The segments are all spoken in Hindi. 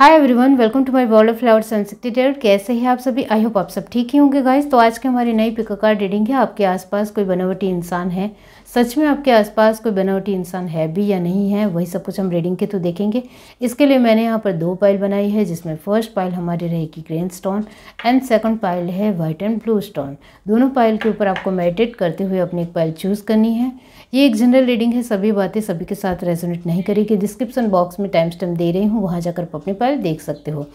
Hi everyone welcome to my world of flower Sanskriti डेट कैसे हैं आप सभी आई होप आप सब ठीक ही होंगे गाइस तो आज के हमारी नई पिकअकार रीडिंग है आपके आसपास कोई बनावटी इंसान है सच में आपके आसपास कोई बनावटी इंसान है भी या नहीं है वही सब कुछ हम रीडिंग के थ्रू देखेंगे इसके लिए मैंने यहाँ पर दो पाइल बनाई है जिसमें फर्स्ट पाइल हमारी रहेगी grain stone and second pile है वाइट एंड ब्लू स्टोन दोनों पाइल के ऊपर आपको मेडिटेट करते हुए अपनी एक पाइल चूज़ करनी है ये एक जनरल रीडिंग है सभी बातें सभी के साथ रेजोनेट नहीं करेगी डिस्क्रिप्सन बॉक्स में टाइम स्टाइम दे रही हूँ वहाँ जाकर अपनी पाइल देख सकते हो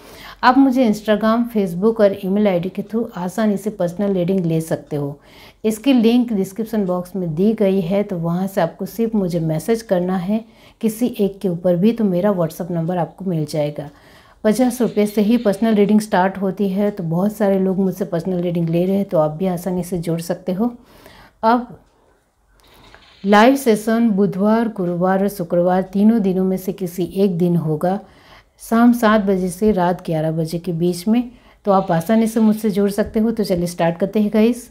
आप मुझे इंस्टाग्राम फेसबुक और ईमेल आईडी के थ्रू आसानी से पर्सनल रीडिंग ले सकते हो इसकी लिंक डिस्क्रिप्शन बॉक्स में दी गई है तो वहाँ से आपको सिर्फ मुझे मैसेज करना है किसी एक के ऊपर भी तो मेरा व्हाट्सअप नंबर आपको मिल जाएगा पचास रुपये से ही पर्सनल रीडिंग स्टार्ट होती है तो बहुत सारे लोग मुझसे पर्सनल रीडिंग ले रहे हैं तो आप भी आसानी से जुड़ सकते हो अब लाइव सेशन बुधवार गुरुवार और शुक्रवार तीनों दिनों में से किसी एक दिन होगा शाम सात बजे से रात ग्यारह बजे के बीच में तो आप आसानी से मुझसे जुड़ सकते हो तो चलिए स्टार्ट करते हैं गाइज़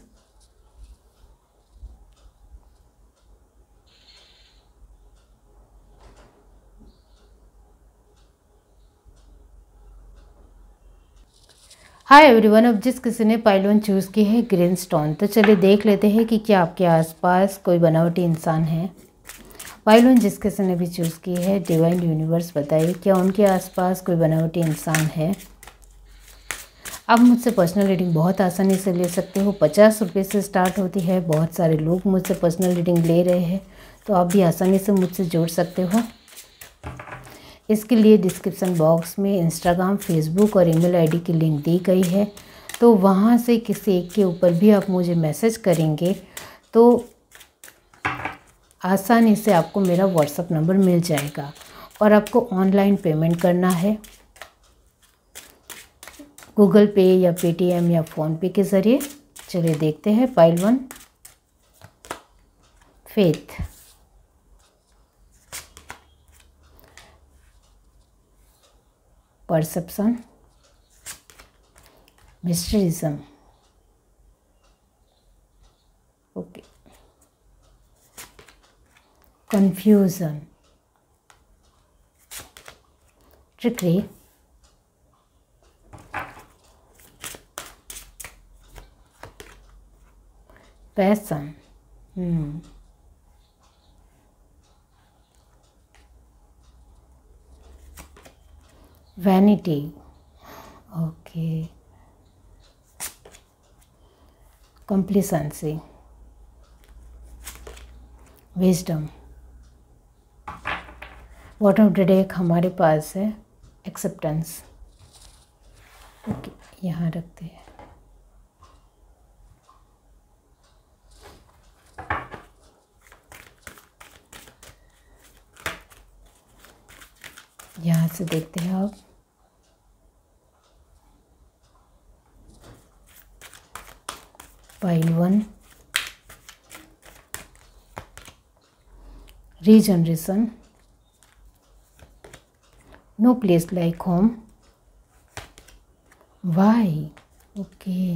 हाय एवरीवन अब जिस किसी ने पाइलोन चूज़ की है ग्रीन स्टोन तो चलिए देख लेते हैं कि क्या आपके आसपास कोई बनावटी इंसान है पाइलोन जिस किसी ने भी चूज़ की है डिवाइन यूनिवर्स बताइए क्या उनके आसपास कोई बनावटी इंसान है आप मुझसे पर्सनल रीडिंग बहुत आसानी से ले सकते हो पचास रुपये से स्टार्ट होती है बहुत सारे लोग मुझसे पर्सनल रीडिंग ले रहे हैं तो आप भी आसानी से मुझसे जोड़ सकते हो इसके लिए डिस्क्रिप्सन बॉक्स में इंस्टाग्राम फेसबुक और ईमेल आईडी की लिंक दी गई है तो वहाँ से किसी एक के ऊपर भी आप मुझे मैसेज करेंगे तो आसानी से आपको मेरा व्हाट्सअप नंबर मिल जाएगा और आपको ऑनलाइन पेमेंट करना है गूगल पे या पेटीएम या फ़ोनपे के ज़रिए चलिए देखते हैं pile one faith perception, mysticism. Okay. Confusion, trickery, passion. Hmm. Vanity okay complacency wisdom what of deck हमारे पास है एक्सेप्टेंस ओके यहाँ रखते हैं से देखते हैं आप pile one regeneration no place like home why okay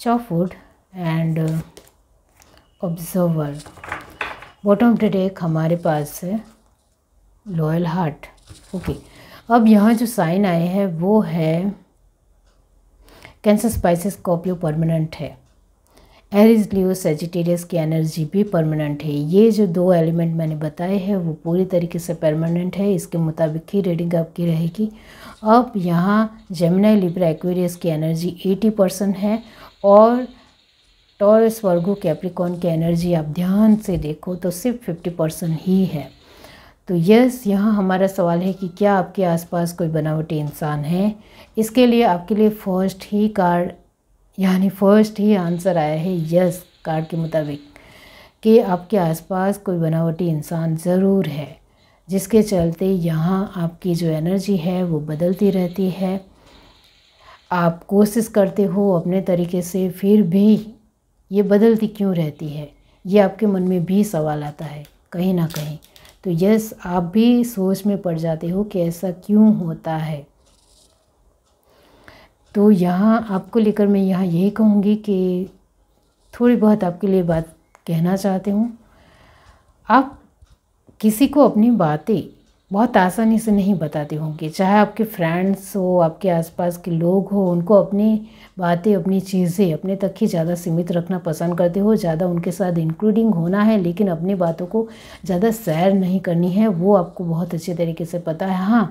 चॉफूड and observer bottom of the हमारे पास है लॉयल हार्ट ओके अब यहाँ जो साइन आए हैं वो है कैंसर स्पाइसेस कॉपियो परमानेंट है एरिज लियो सेजिटेरियस की एनर्जी भी परमानेंट है ये जो दो एलिमेंट मैंने बताए हैं वो पूरी तरीके से परमानेंट है इसके मुताबिक ही रीडिंग आपकी रहेगी अब यहाँ जेमिनाई लिब्रा एक्वेरियस की एनर्जी 80 परसेंट है और टॉरस वर्गो कैप्रिकॉन की एनर्जी आप ध्यान से देखो तो सिर्फ 50 परसेंट ही है तो यस यहाँ हमारा सवाल है कि क्या आपके आसपास कोई बनावटी इंसान है इसके लिए आपके लिए फर्स्ट ही कार्ड यानी फर्स्ट ही आंसर आया है यस कार्ड के मुताबिक कि आपके आसपास कोई बनावटी इंसान ज़रूर है जिसके चलते यहाँ आपकी जो एनर्जी है वो बदलती रहती है आप कोशिश करते हो अपने तरीके से फिर भी ये बदलती क्यों रहती है ये आपके मन में भी सवाल आता है कहीं ना कहीं तो यस आप भी सोच में पड़ जाते हो कि ऐसा क्यों होता है तो यहाँ आपको लेकर मैं यहाँ यही कहूँगी कि थोड़ी बहुत आपके लिए बात कहना चाहती हूँ आप किसी को अपनी बातें बहुत आसानी से नहीं बताते होंगे चाहे आपके फ्रेंड्स हो आपके आसपास के लोग हो उनको अपनी बातें अपनी चीज़ें अपने तक ही ज़्यादा सीमित रखना पसंद करते हो ज़्यादा उनके साथ इंक्लूडिंग होना है लेकिन अपनी बातों को ज़्यादा सैर नहीं करनी है वो आपको बहुत अच्छे तरीके से पता है हाँ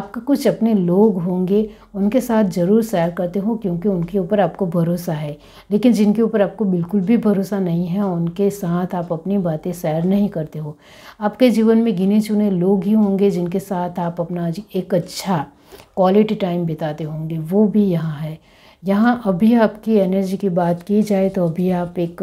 आपके कुछ अपने लोग होंगे उनके साथ ज़रूर सैर करते हो क्योंकि उनके ऊपर आपको भरोसा है लेकिन जिनके ऊपर आपको बिल्कुल भी भरोसा नहीं है उनके साथ आप अपनी बातें सैर नहीं करते हो आपके जीवन में गिने चुने लोग ही होंगे होंगे जिनके साथ आप अपना एक अच्छा क्वालिटी टाइम बिताते होंगे वो भी यहाँ है यहाँ अभी आपकी एनर्जी की बात की जाए तो अभी आप एक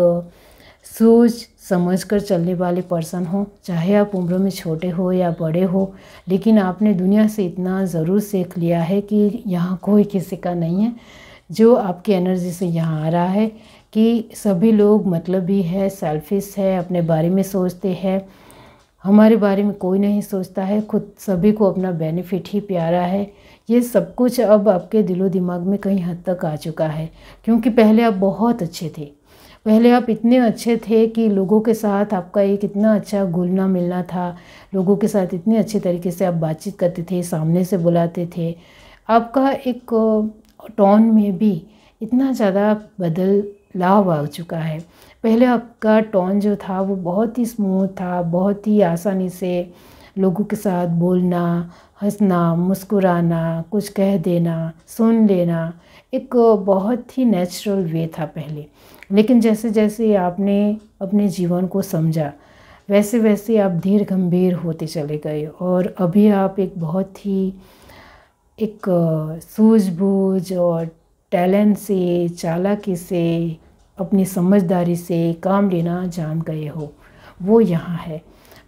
सोच समझ कर चलने वाले पर्सन हो चाहे आप उम्र में छोटे हो या बड़े हो लेकिन आपने दुनिया से इतना ज़रूर सीख लिया है कि यहाँ कोई किसी का नहीं है जो आपकी एनर्जी से यहाँ आ रहा है कि सभी लोग मतलब ही है सेल्फिश है अपने बारे में सोचते हैं हमारे बारे में कोई नहीं सोचता है खुद सभी को अपना बेनिफिट ही प्यारा है ये सब कुछ अब आपके दिलो दिमाग में कहीं हद तक आ चुका है क्योंकि पहले आप बहुत अच्छे थे पहले आप इतने अच्छे थे कि लोगों के साथ आपका एक इतना अच्छा घुलना मिलना था लोगों के साथ इतने अच्छे तरीके से आप बातचीत करते थे सामने से बुलाते थे आपका एक टोन में भी इतना ज़्यादा बदल लाभ आ चुका है पहले आपका टोन जो था वो बहुत ही स्मूथ था बहुत ही आसानी से लोगों के साथ बोलना हंसना मुस्कुराना कुछ कह देना सुन लेना एक बहुत ही नेचुरल वे था पहले लेकिन जैसे जैसे आपने अपने जीवन को समझा वैसे वैसे आप धीर गंभीर होते चले गए और अभी आप एक बहुत ही एक सूझबूझ और टैलेंट से चालाकी से अपनी समझदारी से काम लेना जान गए हो वो यहाँ है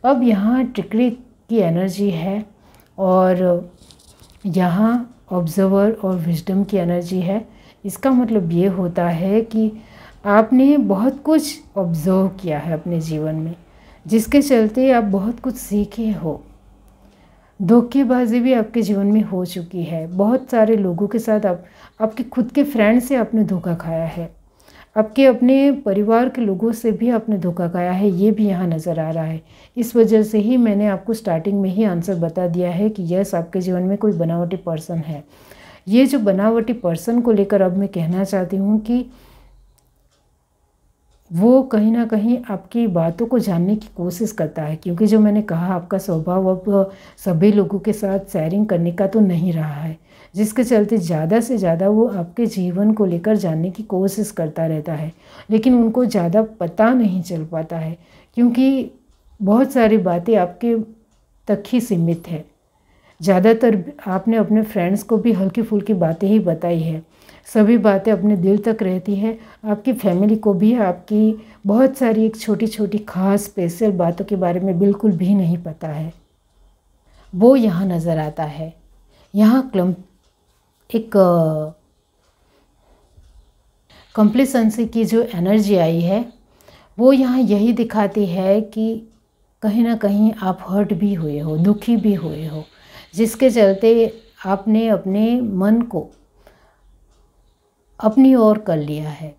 अब यहाँ टिकड़ी की एनर्जी है और यहाँ ऑब्जर्वर और विजडम की एनर्जी है इसका मतलब ये होता है कि आपने बहुत कुछ ऑब्ज़र्व किया है अपने जीवन में जिसके चलते आप बहुत कुछ सीखे हो धोखेबाजी भी आपके जीवन में हो चुकी है बहुत सारे लोगों के साथ आप आपके खुद के फ्रेंड से आपने धोखा खाया है आपके अपने परिवार के लोगों से भी आपने धोखा खाया है ये भी यहाँ नज़र आ रहा है इस वजह से ही मैंने आपको स्टार्टिंग में ही आंसर बता दिया है कि यस आपके जीवन में कोई बनावटी पर्सन है ये जो बनावटी पर्सन को लेकर अब मैं कहना चाहती हूँ कि वो कहीं ना कहीं आपकी बातों को जानने की कोशिश करता है क्योंकि जो मैंने कहा आपका स्वभाव अब सभी लोगों के साथ शेयरिंग करने का तो नहीं रहा है जिसके चलते ज़्यादा से ज़्यादा वो आपके जीवन को लेकर जानने की कोशिश करता रहता है लेकिन उनको ज़्यादा पता नहीं चल पाता है क्योंकि बहुत सारी बातें आपके तक ही सीमित है ज़्यादातर आपने अपने फ्रेंड्स को भी हल्की फुल्की बातें ही बताई है सभी बातें अपने दिल तक रहती है आपकी फैमिली को भी आपकी बहुत सारी एक छोटी छोटी खास स्पेशल बातों के बारे में बिल्कुल भी नहीं पता है वो यहाँ नज़र आता है यहाँ क्लम एक कंप्लीसेंसी की जो एनर्जी आई है वो यहाँ यही दिखाती है कि कहीं ना कहीं आप हर्ट भी हुए हो दुखी भी हुए हो जिसके चलते आपने अपने मन को अपनी ओर कर लिया है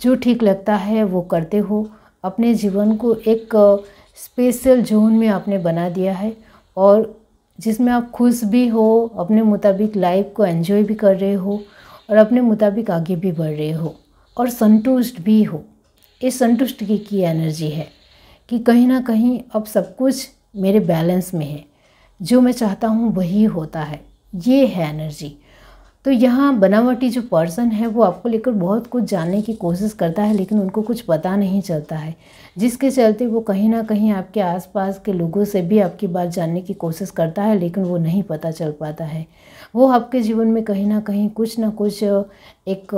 जो ठीक लगता है वो करते हो अपने जीवन को एक स्पेशल जोन में आपने बना दिया है और जिसमें आप खुश भी हो अपने मुताबिक लाइफ को एंजॉय भी कर रहे हो और अपने मुताबिक आगे भी बढ़ रहे हो और संतुष्ट भी हो ये संतुष्ट की की एनर्जी है कि कहीं ना कहीं अब सब कुछ मेरे बैलेंस में है जो मैं चाहता हूँ वही होता है ये है एनर्जी तो यहाँ बनावटी जो पर्सन है वो आपको लेकर बहुत कुछ जानने की कोशिश करता है लेकिन उनको कुछ पता नहीं चलता है जिसके चलते वो कहीं ना कहीं आपके आसपास के लोगों से भी आपकी बात जानने की कोशिश करता है लेकिन वो नहीं पता चल पाता है वो आपके जीवन में कहीं ना कहीं कुछ ना कुछ एक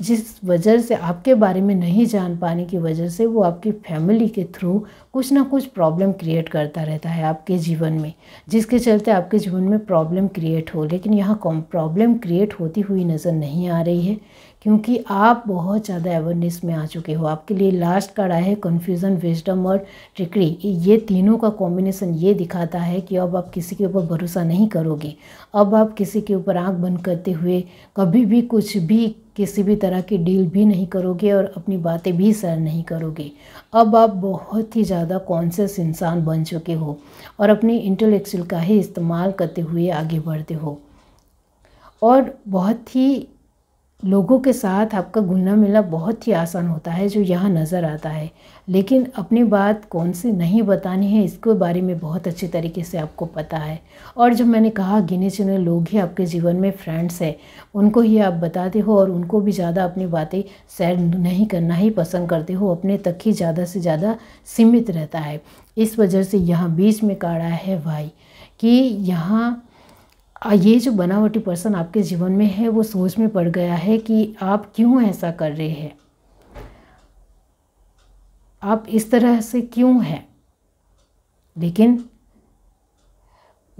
जिस वजह से आपके बारे में नहीं जान पाने की वजह से वो आपकी फैमिली के थ्रू कुछ ना कुछ प्रॉब्लम क्रिएट करता रहता है आपके जीवन में जिसके चलते आपके जीवन में प्रॉब्लम क्रिएट हो लेकिन यहाँ प्रॉब्लम क्रिएट होती हुई नज़र नहीं आ रही है क्योंकि आप बहुत ज़्यादा अवेयरनेस में आ चुके हो आपके लिए लास्ट काड़ा है कन्फ्यूज़न विजडम और ट्रिकड़ी ये तीनों का कॉम्बिनेशन ये दिखाता है कि अब आप किसी के ऊपर भरोसा नहीं करोगे अब आप किसी के ऊपर आँख बंद करते हुए कभी भी कुछ भी किसी भी तरह की डील भी नहीं करोगे और अपनी बातें भी सर नहीं करोगे अब आप बहुत ही ज़्यादा कॉन्शियस इंसान बन चुके हो और अपनी इंटेलेक्चुअल का ही इस्तेमाल करते हुए आगे बढ़ते हो और बहुत ही लोगों के साथ आपका घुलना मिलना बहुत ही आसान होता है जो यहाँ नज़र आता है लेकिन अपनी बात कौन सी नहीं बतानी है इसके बारे में बहुत अच्छे तरीके से आपको पता है और जब मैंने कहा गिने चुने लोग ही आपके जीवन में फ्रेंड्स हैं उनको ही आप बताते हो और उनको भी ज़्यादा अपनी बातें शेयर नहीं करना ही पसंद करते हो अपने तक ही ज़्यादा से ज़्यादा सीमित रहता है इस वजह से यहाँ बीच में काढ़ा है भाई कि यहाँ ये जो बनावटी पर्सन आपके जीवन में है वो सोच में पड़ गया है कि आप क्यों ऐसा कर रहे हैं आप इस तरह से क्यों हैं लेकिन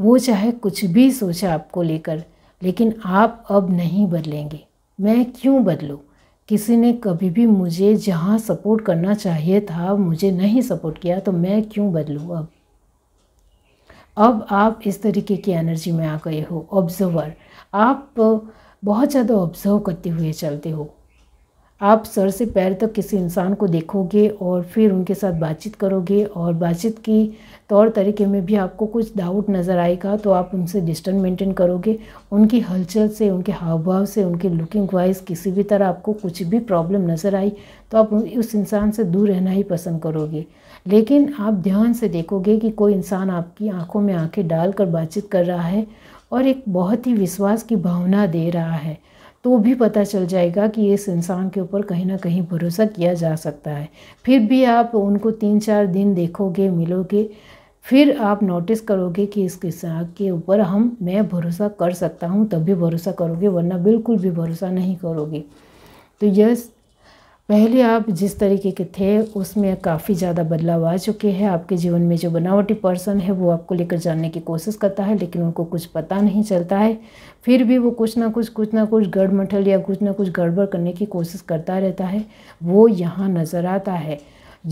वो चाहे कुछ भी सोचा आपको लेकर लेकिन आप अब नहीं बदलेंगे मैं क्यों बदलूँ किसी ने कभी भी मुझे जहाँ सपोर्ट करना चाहिए था मुझे नहीं सपोर्ट किया तो मैं क्यों बदलूँ अब अब आप इस तरीके की एनर्जी में आ गए हो ऑब्जर्वर आप बहुत ज़्यादा ऑब्जर्व करते हुए चलते हो आप सर से पैर तक किसी इंसान को देखोगे और फिर उनके साथ बातचीत करोगे और बातचीत की तौर तरीके में भी आपको कुछ डाउट नज़र आएगा तो आप उनसे डिस्टेंस मेंटेन करोगे उनकी हलचल से उनके हाव भाव से उनके लुकिंग वाइज किसी भी तरह आपको कुछ भी प्रॉब्लम नज़र आई तो आप उस इंसान से दूर रहना ही पसंद करोगे लेकिन आप ध्यान से देखोगे कि कोई इंसान आपकी आंखों में आंखें डालकर बातचीत कर रहा है और एक बहुत ही विश्वास की भावना दे रहा है तो भी पता चल जाएगा कि इस इंसान के ऊपर कहीं ना कहीं भरोसा किया जा सकता है फिर भी आप उनको तीन चार दिन देखोगे मिलोगे फिर आप नोटिस करोगे कि इस किसान के ऊपर हम मैं भरोसा कर सकता हूँ तब भी भरोसा करोगे वरना बिल्कुल भी भरोसा नहीं करोगे तो यह पहले आप जिस तरीके के थे उसमें काफ़ी ज़्यादा बदलाव आ चुके हैं आपके जीवन में जो बनावटी पर्सन है वो आपको लेकर जानने की कोशिश करता है लेकिन उनको कुछ पता नहीं चलता है फिर भी वो कुछ ना कुछ कुछ ना कुछ गड़मठल या कुछ ना कुछ गड़बड़ करने की कोशिश करता रहता है वो यहाँ नज़र आता है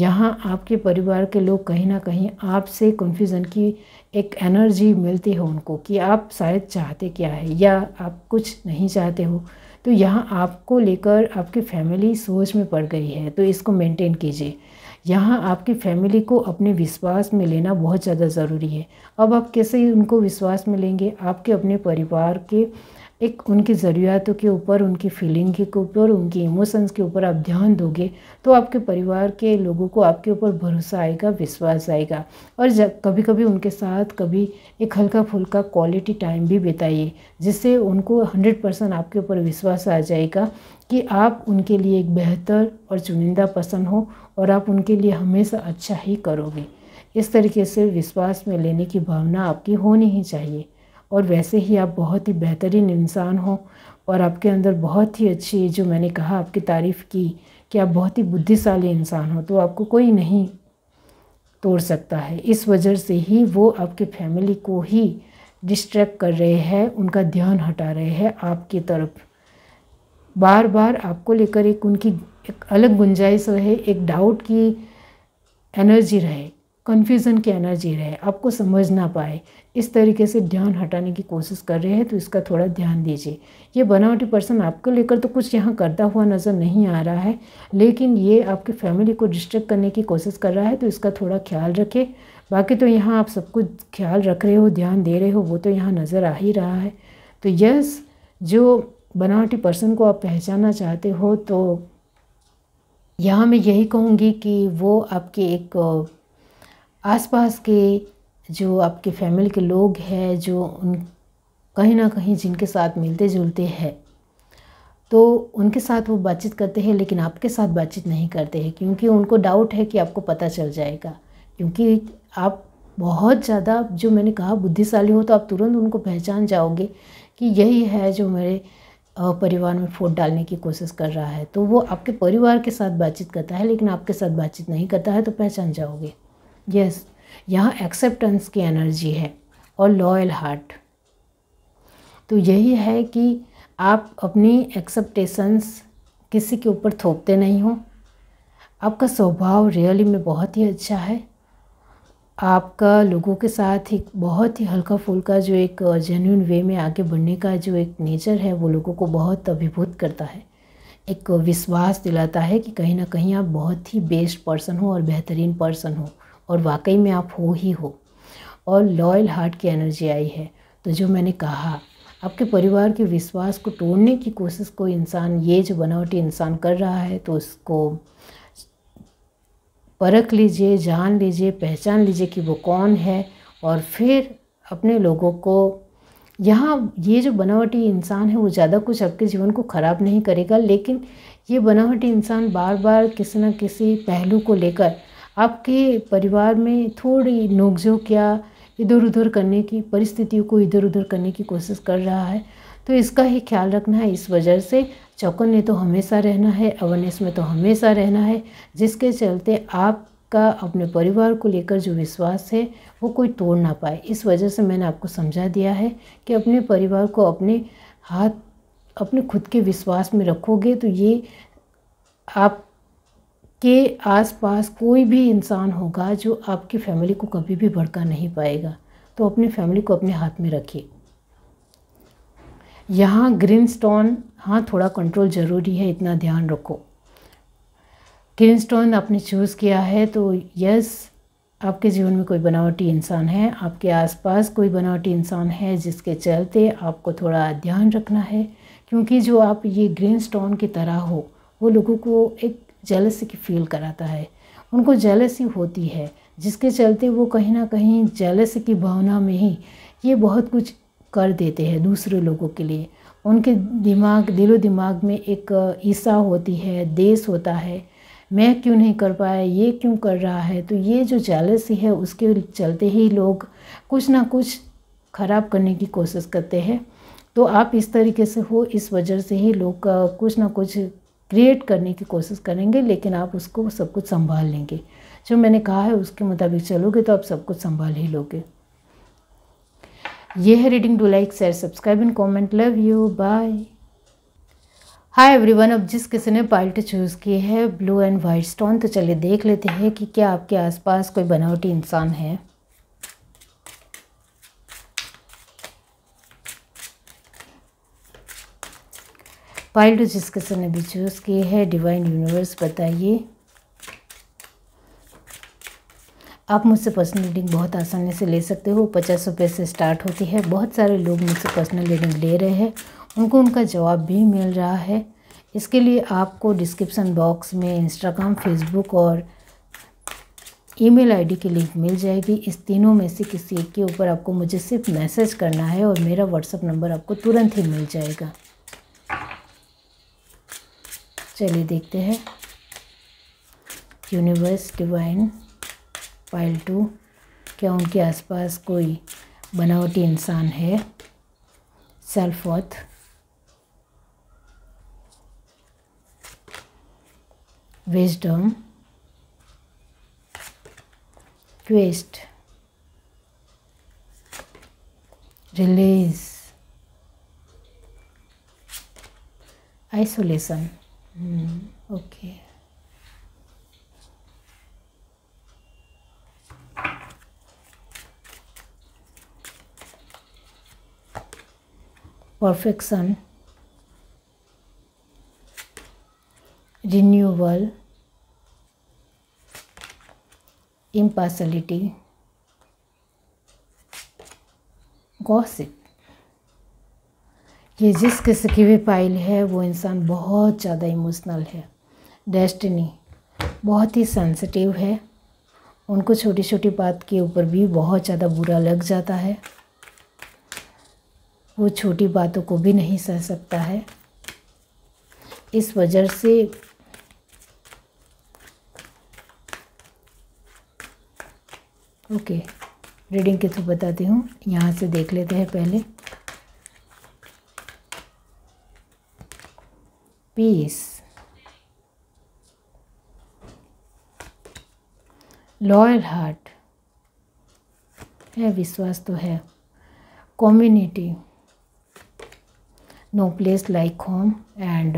यहाँ आपके परिवार के लोग कहीं ना कहीं आपसे कन्फ्यूज़न की एक एनर्जी मिलती है उनको कि आप शायद चाहते क्या है या आप कुछ नहीं चाहते हो तो यहाँ आपको लेकर आपकी फैमिली सोच में पड़ गई है तो इसको मेंटेन कीजिए यहाँ आपकी फैमिली को अपने विश्वास में लेना बहुत ज़्यादा ज़रूरी है अब आप कैसे उनको विश्वास में लेंगे आपके अपने परिवार के एक उनकी ज़रूरतों के ऊपर उनकी फीलिंग के ऊपर उनकी इमोशंस के ऊपर आप ध्यान दोगे तो आपके परिवार के लोगों को आपके ऊपर भरोसा आएगा विश्वास आएगा और जब कभी कभी उनके साथ कभी एक हल्का फुल्का क्वालिटी टाइम भी बिताइए जिससे उनको हंड्रेड परसेंट आपके ऊपर विश्वास आ जाएगा कि आप उनके लिए एक बेहतर और चुनिंदा पर्सन हो और आप उनके लिए हमेशा अच्छा ही करोगे इस तरीके से विश्वास में लेने की भावना आपकी होनी ही चाहिए और वैसे ही आप बहुत ही बेहतरीन इंसान हो और आपके अंदर बहुत ही अच्छी जो मैंने कहा आपकी तारीफ़ की कि आप बहुत ही बुद्धिशाली इंसान हो तो आपको कोई नहीं तोड़ सकता है इस वजह से ही वो आपके फैमिली को ही डिस्ट्रैक्ट कर रहे हैं उनका ध्यान हटा रहे हैं आपकी तरफ बार बार आपको लेकर एक उनकी एक अलग गुंजाइश रहे एक डाउट की एनर्जी रहे कन्फ्यूज़न की एनर्जी रहे आपको समझ ना पाए इस तरीके से ध्यान हटाने की कोशिश कर रहे हैं तो इसका थोड़ा ध्यान दीजिए ये बनावटी पर्सन आपको लेकर तो कुछ यहाँ करता हुआ नज़र नहीं आ रहा है लेकिन ये आपकी फैमिली को डिस्टर्ब करने की कोशिश कर रहा है तो इसका थोड़ा ख्याल रखें बाकी तो यहाँ आप सब कुछ ख्याल रख रहे हो ध्यान दे रहे हो वो तो यहाँ नज़र आ ही रहा है तो यस जो बनावटी पर्सन को आप पहचाना चाहते हो तो यहाँ मैं यही कहूँगी कि वो आपके एक आसपास के जो आपके फैमिली के लोग हैं जो उन कहीं ना कहीं जिनके साथ मिलते जुलते हैं तो उनके साथ वो बातचीत करते हैं लेकिन आपके साथ बातचीत नहीं करते हैं क्योंकि उनको डाउट है कि आपको पता चल जाएगा क्योंकि आप बहुत ज़्यादा जो मैंने कहा बुद्धिशाली हो तो आप तुरंत उनको पहचान जाओगे कि यही है जो मेरे परिवार में फोट डालने की कोशिश कर रहा है तो वो आपके परिवार के साथ बातचीत करता है लेकिन आपके साथ बातचीत नहीं करता है तो पहचान जाओगे यस यहाँ एक्सेप्टेंस की एनर्जी है और लॉयल हार्ट तो यही है कि आप अपनी एक्सेप्टेशंस किसी के ऊपर थोपते नहीं हो आपका स्वभाव रियली में बहुत ही अच्छा है आपका लोगों के साथ एक बहुत ही हल्का फुल्का जो एक जेन्यून वे में आगे बढ़ने का जो एक नेचर है वो लोगों को बहुत अभिभूत करता है एक विश्वास दिलाता है कि कहीं ना कहीं आप बहुत ही बेस्ट पर्सन हो और बेहतरीन पर्सन हो और वाकई में आप हो ही हो और लॉयल हार्ट की एनर्जी आई है तो जो मैंने कहा आपके परिवार के विश्वास को तोड़ने की कोशिश को इंसान ये जो बनावटी इंसान कर रहा है तो उसको परख लीजिए जान लीजिए पहचान लीजिए कि वो कौन है और फिर अपने लोगों को यहाँ ये जो बनावटी इंसान है वो ज़्यादा कुछ आपके जीवन को ख़राब नहीं करेगा लेकिन ये बनावटी इंसान बार बार किसी न किसी पहलू को लेकर आपके परिवार में थोड़ी नोकझोंक या इधर उधर करने की परिस्थितियों को इधर उधर करने की कोशिश कर रहा है तो इसका ही ख्याल रखना है इस वजह से चौकन्ने तो हमेशा रहना है अवेयरनेस में तो हमेशा रहना है जिसके चलते आप का अपने परिवार को लेकर जो विश्वास है वो कोई तोड़ ना पाए इस वजह से मैंने आपको समझा दिया है कि अपने परिवार को अपने हाथ अपने खुद के विश्वास में रखोगे तो ये आप के आसपास कोई भी इंसान होगा जो आपकी फैमिली को कभी भी भड़का नहीं पाएगा तो अपनी फैमिली को अपने हाथ में रखिए यहाँ ग्रीन स्टोन हाँ थोड़ा कंट्रोल ज़रूरी है इतना ध्यान रखो ग्रीन स्टोन आपने चूज़ किया है तो यस आपके जीवन में कोई बनावटी इंसान है आपके आसपास कोई बनावटी इंसान है जिसके चलते आपको थोड़ा ध्यान रखना है क्योंकि जो आप ये ग्रीन स्टोन की तरह हो वो लोगों को एक जेलसी की फील कराता है उनको जेलसी होती है जिसके चलते वो कहीं ना कहीं जेलसी की भावना में ही ये बहुत कुछ कर देते हैं दूसरे लोगों के लिए उनके दिमाग दिलो दिमाग में एक ईसा होती है देश होता है मैं क्यों नहीं कर पाया ये क्यों कर रहा है तो ये जो जेलसी है उसके चलते ही लोग कुछ ना कुछ ख़राब करने की कोशिश करते हैं तो आप इस तरीके से हो इस वजह से ही लोग कुछ ना कुछ क्रिएट करने की कोशिश करेंगे लेकिन आप उसको सब कुछ संभाल लेंगे जो मैंने कहा है उसके मुताबिक चलोगे तो आप सब कुछ संभाल ही लोगे ये है reading do like share subscribe and comment love you bye hi everyone अब जिस किसी ने पाल्ट चूज़ की है ब्लू एंड वाइट स्टोन तो चलिए देख लेते हैं कि क्या आपके आसपास कोई बनावटी इंसान है फाइल टू डिस्कशन अभी चूज़ की है डिवाइन यूनिवर्स बताइए आप मुझसे पर्सनल रीडिंग बहुत आसानी से ले सकते हो पचास रुपये से स्टार्ट होती है बहुत सारे लोग मुझसे पर्सनल रीडिंग ले रहे हैं उनको उनका जवाब भी मिल रहा है इसके लिए आपको डिस्क्रिप्सन बॉक्स में इंस्टाग्राम फेसबुक और ईमेल आईडी की लिंक मिल जाएगी इस तीनों में से किसी एक के ऊपर आपको मुझे सिर्फ मैसेज करना है और मेरा व्हाट्सअप नंबर आपको तुरंत ही मिल जाएगा चलिए देखते हैं यूनिवर्स डिवाइन पाइल टू क्या उनके आसपास कोई बनावटी इंसान है self worth wisdom quest release isolation Hmm, okay. Perfection, renewal, impartiality, gossip. कि जिस किसी की भी पाइल है वो इंसान बहुत ज़्यादा इमोशनल है डेस्टिनी बहुत ही सेंसिटिव है उनको छोटी छोटी बात के ऊपर भी बहुत ज़्यादा बुरा लग जाता है वो छोटी बातों को भी नहीं सह सकता है इस वजह से ओके रीडिंग के थ्रू बताती हूँ यहाँ से देख लेते हैं पहले peace. लॉयल हार्ट है विश्वास तो है community no place like home and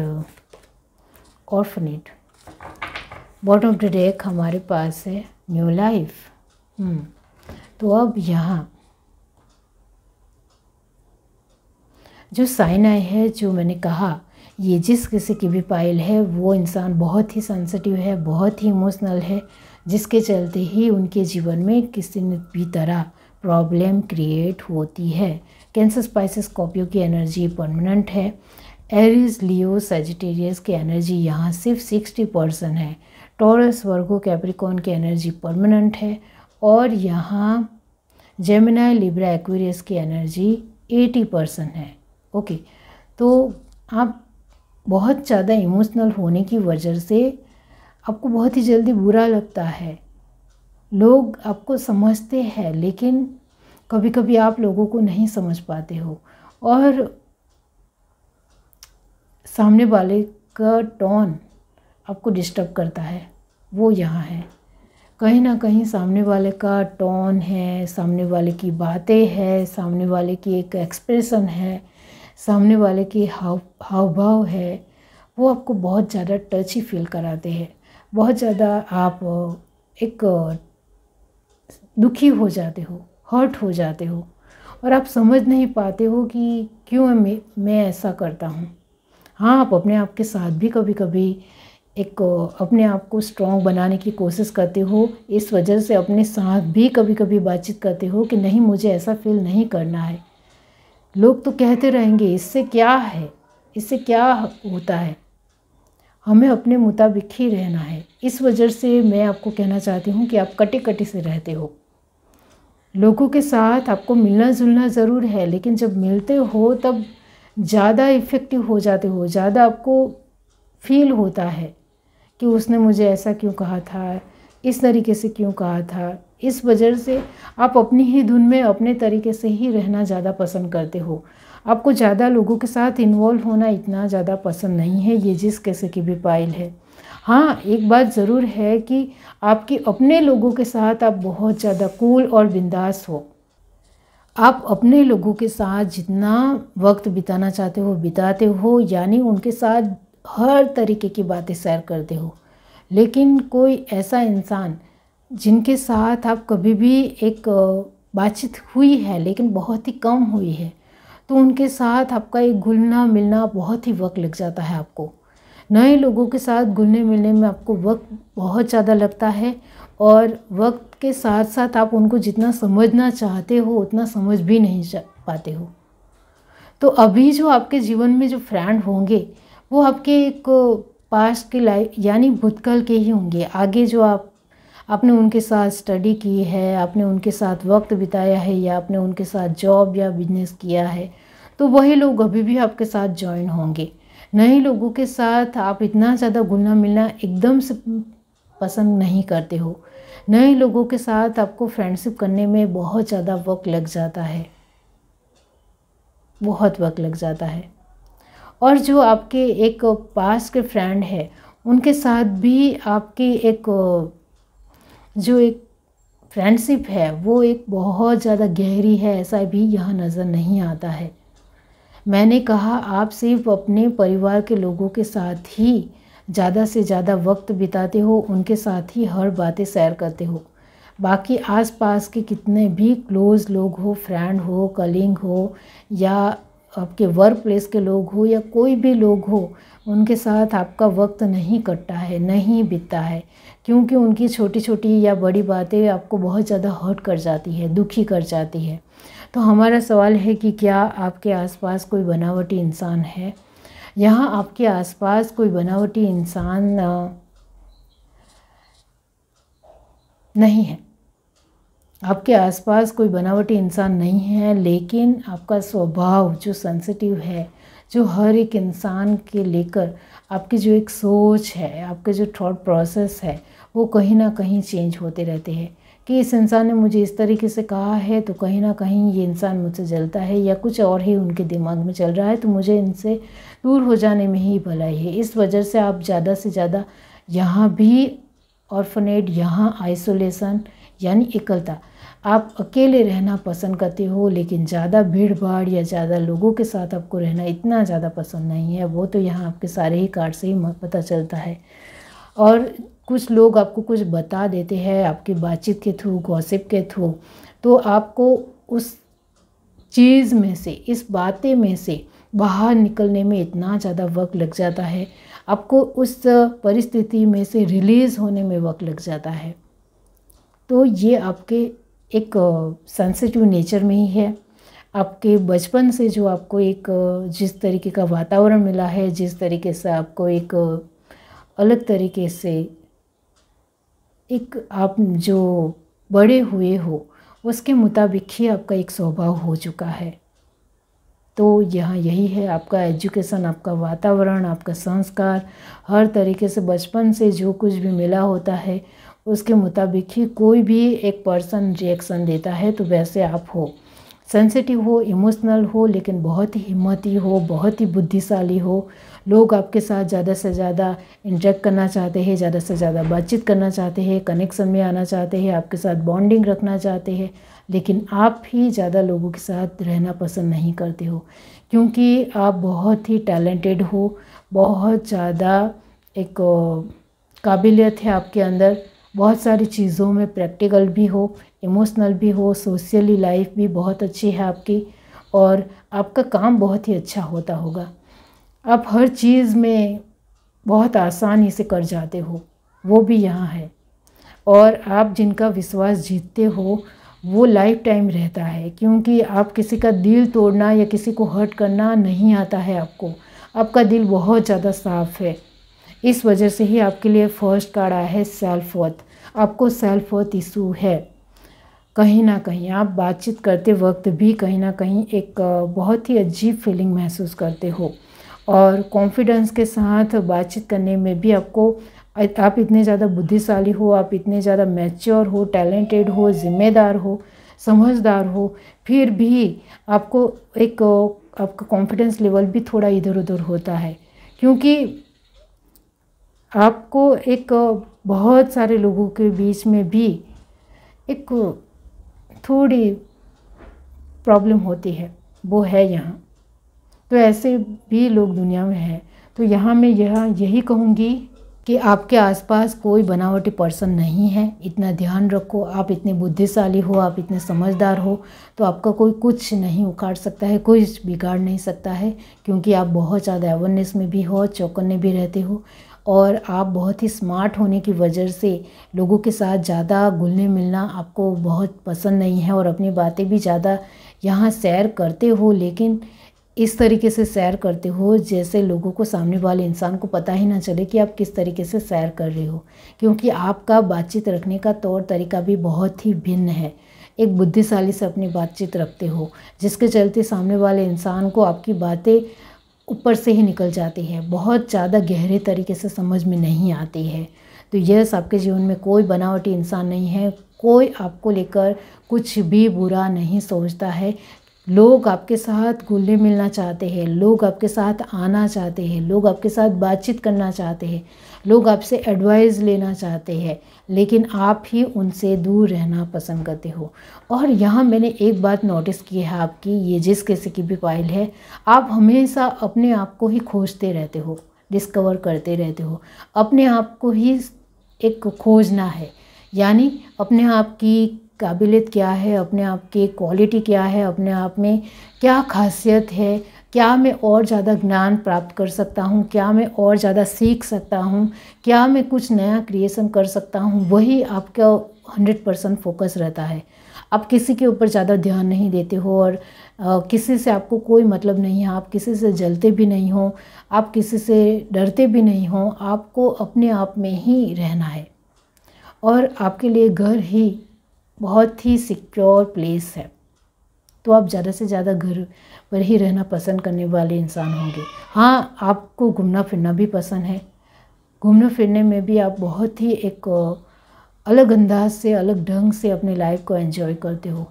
ऑर्फनेट बॉटम ऑफ द डेक हमारे पास है न्यू लाइफ hmm. तो अब यहाँ जो साइन आई है जो मैंने कहा ये जिस किसी की भी पायल है वो इंसान बहुत ही सेंसिटिव है बहुत ही इमोशनल है जिसके चलते ही उनके जीवन में किसी भी तरह प्रॉब्लम क्रिएट होती है कैंसर स्पाइसिस कॉपियो की एनर्जी परमानेंट है एरिज लियो सेजिटेरियस की एनर्जी यहाँ सिर्फ सिक्सटी परसेंट है टॉरस वर्गो कैप्रिकॉन की एनर्जी परमानेंट है और यहाँ जेमिनाई लिब्रा एक्वेरियस की एनर्जी एटी परसेंट है ओके तो आप बहुत ज़्यादा इमोशनल होने की वजह से आपको बहुत ही जल्दी बुरा लगता है लोग आपको समझते हैं लेकिन कभी कभी आप लोगों को नहीं समझ पाते हो और सामने वाले का टोन आपको डिस्टर्ब करता है वो यहाँ है कहीं ना कहीं सामने वाले का टोन है सामने वाले की बातें है सामने वाले की एक एक्सप्रेशन है सामने वाले के हाव हाव भाव है वो आपको बहुत ज़्यादा टच ही फील कराते हैं बहुत ज़्यादा आप एक दुखी हो जाते हो हर्ट हो जाते हो और आप समझ नहीं पाते हो कि क्यों मैं मैं ऐसा करता हूँ हाँ आप अपने आप के साथ भी कभी कभी एक अपने आप को स्ट्रॉन्ग बनाने की कोशिश करते हो इस वजह से अपने साथ भी कभी कभी बातचीत करते हो कि नहीं मुझे ऐसा फील नहीं करना है लोग तो कहते रहेंगे इससे क्या है इससे क्या होता है हमें अपने मुताबिक ही रहना है इस वजह से मैं आपको कहना चाहती हूँ कि आप कटे कटे से रहते हो लोगों के साथ आपको मिलना जुलना ज़रूर है लेकिन जब मिलते हो तब ज़्यादा इफ़ेक्टिव हो जाते हो ज़्यादा आपको फील होता है कि उसने मुझे ऐसा क्यों कहा था इस तरीके से क्यों कहा था इस वजह से आप अपनी ही धुन में अपने तरीके से ही रहना ज़्यादा पसंद करते हो आपको ज़्यादा लोगों के साथ इन्वॉल्व होना इतना ज़्यादा पसंद नहीं है ये जिस कैसे की भी पाइल है हाँ एक बात ज़रूर है कि आपके अपने लोगों के साथ आप बहुत ज़्यादा कूल और बिंदास हो आप अपने लोगों के साथ जितना वक्त बिताना चाहते हो बिताते हो यानी उनके साथ हर तरीके की बातें सैर करते हो लेकिन कोई ऐसा इंसान जिनके साथ आप कभी भी एक बातचीत हुई है लेकिन बहुत ही कम हुई है तो उनके साथ आपका एक घुलना मिलना बहुत ही वक्त लग जाता है आपको नए लोगों के साथ घुलने मिलने में आपको वक्त बहुत ज़्यादा लगता है और वक्त के साथ साथ आप उनको जितना समझना चाहते हो उतना समझ भी नहीं पाते हो तो अभी जो आपके जीवन में जो फ्रेंड होंगे वो आपके एक पास्ट की लाइफ यानी भूतकाल के ही होंगे आगे जो आप आपने उनके साथ स्टडी की है आपने उनके साथ वक्त बिताया है या आपने उनके साथ जॉब या बिजनेस किया है तो वही लोग अभी भी आपके साथ ज्वाइन होंगे नए लोगों के साथ आप इतना ज़्यादा घुलना मिलना एकदम से पसंद नहीं करते हो नए लोगों के साथ आपको फ्रेंडशिप करने में बहुत ज़्यादा वक्त लग जाता है बहुत वक्त लग जाता है और जो आपके एक पास के फ्रेंड है उनके साथ भी आपकी एक जो एक फ्रेंडशिप है वो एक बहुत ज़्यादा गहरी है ऐसा भी यहाँ नज़र नहीं आता है मैंने कहा आप सिर्फ अपने परिवार के लोगों के साथ ही ज़्यादा से ज़्यादा वक्त बिताते हो उनके साथ ही हर बातें सैर करते हो बाकी आसपास के कितने भी क्लोज़ लोग हो फ्रेंड हो कलिंग हो या आपके वर्क प्लेस के लोग हो या कोई भी लोग हो उनके साथ आपका वक्त नहीं कटता है नहीं बीतता है क्योंकि उनकी छोटी छोटी या बड़ी बातें आपको बहुत ज़्यादा हर्ट कर जाती है दुखी कर जाती है तो हमारा सवाल है कि क्या आपके आसपास कोई बनावटी इंसान है यहाँ आपके आसपास कोई बनावटी इंसान नहीं है आपके आसपास कोई बनावटी इंसान नहीं है लेकिन आपका स्वभाव जो सेंसिटिव है जो हर एक इंसान के लेकर आपकी जो एक सोच है आपके जो थॉट प्रोसेस है वो कहीं ना कहीं चेंज होते रहते हैं कि इस इंसान ने मुझे इस तरीके से कहा है तो कहीं ना कहीं ये इंसान मुझसे जलता है या कुछ और ही उनके दिमाग में चल रहा है तो मुझे इनसे दूर हो जाने में ही भलाई है इस वजह से आप ज़्यादा से ज़्यादा यहाँ भी ऑर्फनेट यहाँ आइसोलेशन यानी एकलता आप अकेले रहना पसंद करते हो लेकिन ज़्यादा भीड़ भाड़ या ज़्यादा लोगों के साथ आपको रहना इतना ज़्यादा पसंद नहीं है वो तो यहाँ आपके सारे ही कार्ड से ही पता चलता है और कुछ लोग आपको कुछ बता देते हैं आपकी बातचीत के थ्रू गॉसिप के थ्रू तो आपको उस चीज़ में से इस बातें में से बाहर निकलने में इतना ज़्यादा वक्त लग जाता है आपको उस परिस्थिति में से रिलीज़ होने में वक्त लग जाता है तो ये आपके एक सेंसिटिव नेचर में ही है आपके बचपन से जो आपको एक जिस तरीके का वातावरण मिला है जिस तरीके से आपको एक अलग तरीके से एक आप जो बड़े हुए हो उसके मुताबिक ही आपका एक स्वभाव हो चुका है तो यहाँ यही है आपका एजुकेशन आपका वातावरण आपका संस्कार हर तरीके से बचपन से जो कुछ भी मिला होता है उसके मुताबिक ही कोई भी एक पर्सन रिएक्शन देता है तो वैसे आप हो सेंसिटिव हो इमोशनल हो लेकिन बहुत ही हिम्मती हो बहुत ही बुद्धिशाली हो लोग आपके साथ ज़्यादा से ज़्यादा इंटरेक्ट करना चाहते हैं ज़्यादा से ज़्यादा बातचीत करना चाहते हैं कनेक्शन में आना चाहते हैं आपके साथ बॉन्डिंग रखना चाहते हैं लेकिन आप ही ज़्यादा लोगों के साथ रहना पसंद नहीं करते हो क्योंकि आप बहुत ही टैलेंटेड हो बहुत ज़्यादा एक काबिलियत है आपके अंदर बहुत सारी चीज़ों में प्रैक्टिकल भी हो इमोशनल भी हो सोशली लाइफ भी बहुत अच्छी है आपकी और आपका काम बहुत ही अच्छा होता होगा आप हर चीज़ में बहुत आसानी से कर जाते हो वो भी यहाँ है और आप जिनका विश्वास जीतते हो वो लाइफ टाइम रहता है क्योंकि आप किसी का दिल तोड़ना या किसी को हर्ट करना नहीं आता है आपको आपका दिल बहुत ज़्यादा साफ़ है इस वजह से ही आपके लिए फर्स्ट कार्ड आया है सेल्फ वर्थ आपको सेल्फ वर्थ इशू है कहीं ना कहीं आप बातचीत करते वक्त भी कहीं ना कहीं एक बहुत ही अजीब फीलिंग महसूस करते हो और कॉन्फिडेंस के साथ बातचीत करने में भी आपको आप इतने ज़्यादा बुद्धिशाली हो आप इतने ज़्यादा मैच्योर हो टैलेंटेड हो जिम्मेदार हो समझदार हो फिर भी आपको एक आपका कॉन्फिडेंस लेवल भी थोड़ा इधर उधर होता है क्योंकि आपको एक बहुत सारे लोगों के बीच में भी एक थोड़ी प्रॉब्लम होती है वो है यहाँ तो ऐसे भी लोग दुनिया में हैं तो यहाँ मैं यह यही कहूँगी कि आपके आसपास कोई बनावटी पर्सन नहीं है इतना ध्यान रखो आप इतने बुद्धिशाली हो आप इतने समझदार हो तो आपका कोई कुछ नहीं उखाड़ सकता है कोई बिगाड़ नहीं सकता है क्योंकि आप बहुत ज़्यादा अवेयरनेस में भी हो चौकन्ने भी रहते हो और आप बहुत ही स्मार्ट होने की वजह से लोगों के साथ ज़्यादा घुलने मिलना आपको बहुत पसंद नहीं है और अपनी बातें भी ज़्यादा यहाँ सैर करते हो लेकिन इस तरीके से सैर करते हो जैसे लोगों को सामने वाले इंसान को पता ही ना चले कि आप किस तरीके से सैर कर रहे हो क्योंकि आपका बातचीत रखने का तौर तरीका भी बहुत ही भिन्न है एक बुद्धिशाली से अपनी बातचीत रखते हो जिसके चलते सामने वाले इंसान को आपकी बातें ऊपर से ही निकल जाती है बहुत ज़्यादा गहरे तरीके से समझ में नहीं आती है तो यस आपके जीवन में कोई बनावटी इंसान नहीं है कोई आपको लेकर कुछ भी बुरा नहीं सोचता है लोग आपके साथ घुलने मिलना चाहते हैं लोग आपके साथ आना चाहते हैं लोग आपके साथ बातचीत करना चाहते हैं लोग आपसे एडवाइस लेना चाहते हैं लेकिन आप ही उनसे दूर रहना पसंद करते हो और यहाँ मैंने एक बात नोटिस की है आपकी ये जिस किसी की भी पाइल है आप हमेशा अपने आप को ही खोजते रहते हो डिस्कवर करते रहते हो अपने आप को ही एक खोजना है यानी अपने आप की काबिलियत क्या है अपने आप की क्वालिटी क्या है अपने आप में क्या खासियत है क्या मैं और ज़्यादा ज्ञान प्राप्त कर सकता हूँ क्या मैं और ज़्यादा सीख सकता हूँ क्या मैं कुछ नया क्रिएशन कर सकता हूँ वही आपका हंड्रेड परसेंट फोकस रहता है आप किसी के ऊपर ज़्यादा ध्यान नहीं देते हो और आ, किसी से आपको कोई मतलब नहीं है आप किसी से जलते भी नहीं हो आप किसी से डरते भी नहीं हो आपको अपने आप में ही रहना है और आपके लिए घर ही बहुत ही सिक्योर प्लेस है तो आप ज़्यादा से ज़्यादा घर पर ही रहना पसंद करने वाले इंसान होंगे हाँ आपको घूमना फिरना भी पसंद है घूमने फिरने में भी आप बहुत ही एक अलग अंदाज से अलग ढंग से अपनी लाइफ को एंजॉय करते हो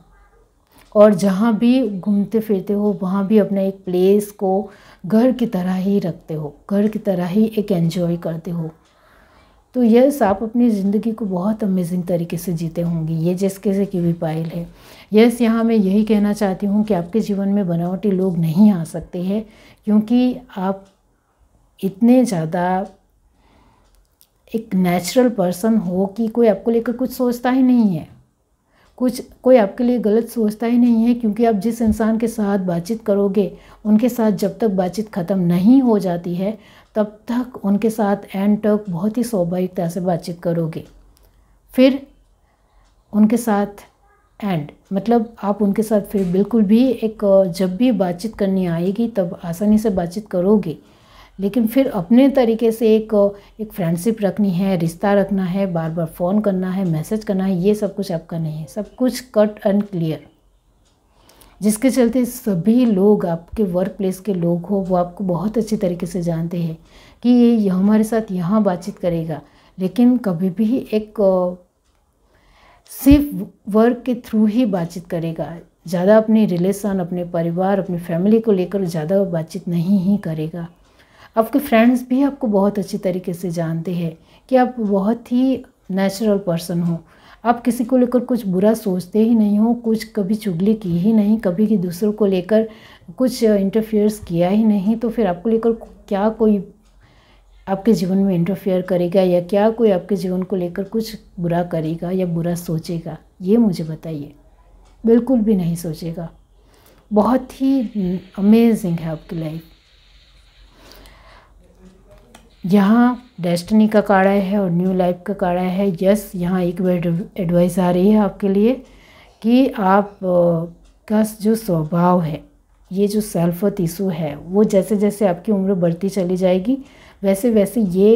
और जहाँ भी घूमते फिरते हो वहाँ भी अपने एक प्लेस को घर की तरह ही रखते हो घर की तरह ही एक एंजॉय करते हो तो यस आप अपनी ज़िंदगी को बहुत अमेजिंग तरीके से जीते होंगे ये जिस से की भी पायल है यस यहाँ मैं यही कहना चाहती हूँ कि आपके जीवन में बनावटी लोग नहीं आ सकते हैं क्योंकि आप इतने ज़्यादा एक नेचुरल पर्सन हो कि कोई आपको लेकर कुछ सोचता ही नहीं है कुछ कोई आपके लिए गलत सोचता ही नहीं है क्योंकि आप जिस इंसान के साथ बातचीत करोगे उनके साथ जब तक बातचीत ख़त्म नहीं हो जाती है तब तक उनके साथ एंड तक बहुत ही स्वाभाविकता से बातचीत करोगे फिर उनके साथ एंड मतलब आप उनके साथ फिर बिल्कुल भी एक जब भी बातचीत करनी आएगी तब आसानी से बातचीत करोगे लेकिन फिर अपने तरीके से एक एक फ्रेंडशिप रखनी है रिश्ता रखना है बार बार फ़ोन करना है मैसेज करना है ये सब कुछ आपका नहीं है सब कुछ कट एंड क्लियर जिसके चलते सभी लोग आपके वर्क प्लेस के लोग हो वो आपको बहुत अच्छी तरीके से जानते हैं कि ये हमारे साथ यहाँ बातचीत करेगा लेकिन कभी भी एक सिर्फ वर्क के थ्रू ही बातचीत करेगा ज़्यादा अपने रिलेशन अपने परिवार अपनी फैमिली को लेकर ज़्यादा बातचीत नहीं ही करेगा आपके फ्रेंड्स भी आपको बहुत अच्छी तरीके से जानते हैं कि आप बहुत ही नेचुरल पर्सन हो आप किसी को लेकर कुछ बुरा सोचते ही नहीं हो कुछ कभी चुगली की ही नहीं कभी कि दूसरों को लेकर कुछ इंटरफेयर्स किया ही नहीं तो फिर आपको लेकर क्या कोई आपके जीवन में इंटरफेयर करेगा या क्या कोई आपके जीवन को लेकर कुछ बुरा करेगा या बुरा सोचेगा ये मुझे बताइए बिल्कुल भी नहीं सोचेगा बहुत ही अमेजिंग है आपकी लाइफ यहाँ डेस्टनी का काड़ा है और न्यू लाइफ का काड़ा है यस यहाँ एक एडवाइस आ रही है आपके लिए कि आप का जो स्वभाव है ये जो सेल्फ वर्थ इशू है वो जैसे जैसे आपकी उम्र बढ़ती चली जाएगी वैसे वैसे ये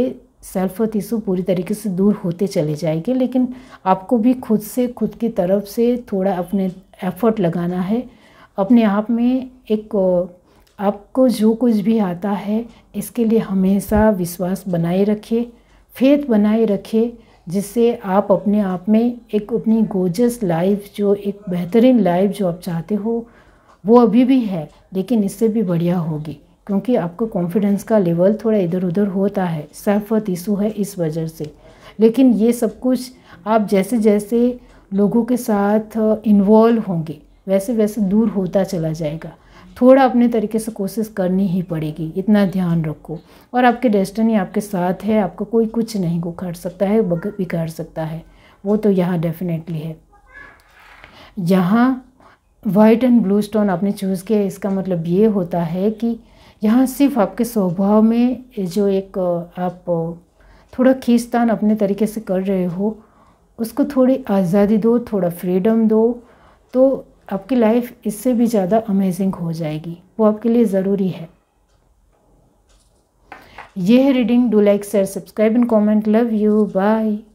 सेल्फ वर्थ पूरी तरीके से दूर होते चले जाएंगे लेकिन आपको भी खुद से खुद की तरफ से थोड़ा अपने एफर्ट लगाना है अपने आप में एक आपको जो कुछ भी आता है इसके लिए हमेशा विश्वास बनाए रखे फेथ बनाए रखे जिससे आप अपने आप में एक अपनी गोजस लाइफ जो एक बेहतरीन लाइफ जो आप चाहते हो वो अभी भी है लेकिन इससे भी बढ़िया होगी क्योंकि आपको कॉन्फिडेंस का लेवल थोड़ा इधर उधर होता है सेल्फत इशू है इस वजह से लेकिन ये सब कुछ आप जैसे जैसे लोगों के साथ इन्वॉल्व होंगे वैसे वैसे दूर होता चला जाएगा थोड़ा अपने तरीके से कोशिश करनी ही पड़ेगी इतना ध्यान रखो और आपके डेस्टनी आपके साथ है आपको कोई कुछ नहीं उखाड़ सकता है बिगाड़ सकता है वो तो यहाँ डेफिनेटली है यहाँ वाइट एंड ब्लू स्टोन आपने चूज़ किया इसका मतलब ये होता है कि यहाँ सिर्फ आपके स्वभाव में जो एक आप थोड़ा खींचतान अपने तरीके से कर रहे हो उसको थोड़ी आज़ादी दो थोड़ा फ्रीडम दो तो आपकी लाइफ इससे भी ज़्यादा अमेजिंग हो जाएगी वो आपके लिए ज़रूरी है ये है reading do like share subscribe and comment love you bye